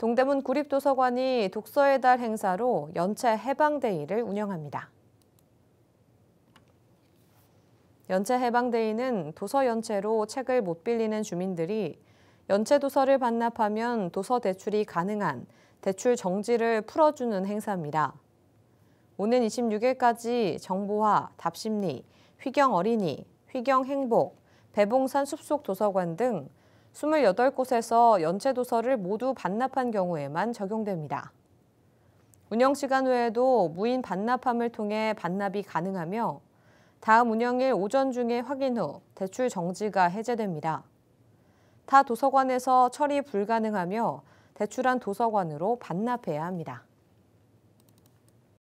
동대문 구립도서관이 독서의 달 행사로 연차 해방데이를 운영합니다. 연체 해방데이는 도서 연체로 책을 못 빌리는 주민들이 연체 도서를 반납하면 도서 대출이 가능한 대출 정지를 풀어주는 행사입니다. 오는 26일까지 정보화, 답심리, 휘경 어린이, 휘경 행복, 배봉산 숲속 도서관 등2 8 곳에서 연체도서를 모두 반납한 경우에만 적용됩니다. 운영시간 외에도 무인 반납함을 통해 반납이 가능하며 다음 운영일 오전 중에 확인 후 대출 정지가 해제됩니다. 타 도서관에서 처리 불가능하며 대출한 도서관으로 반납해야 합니다.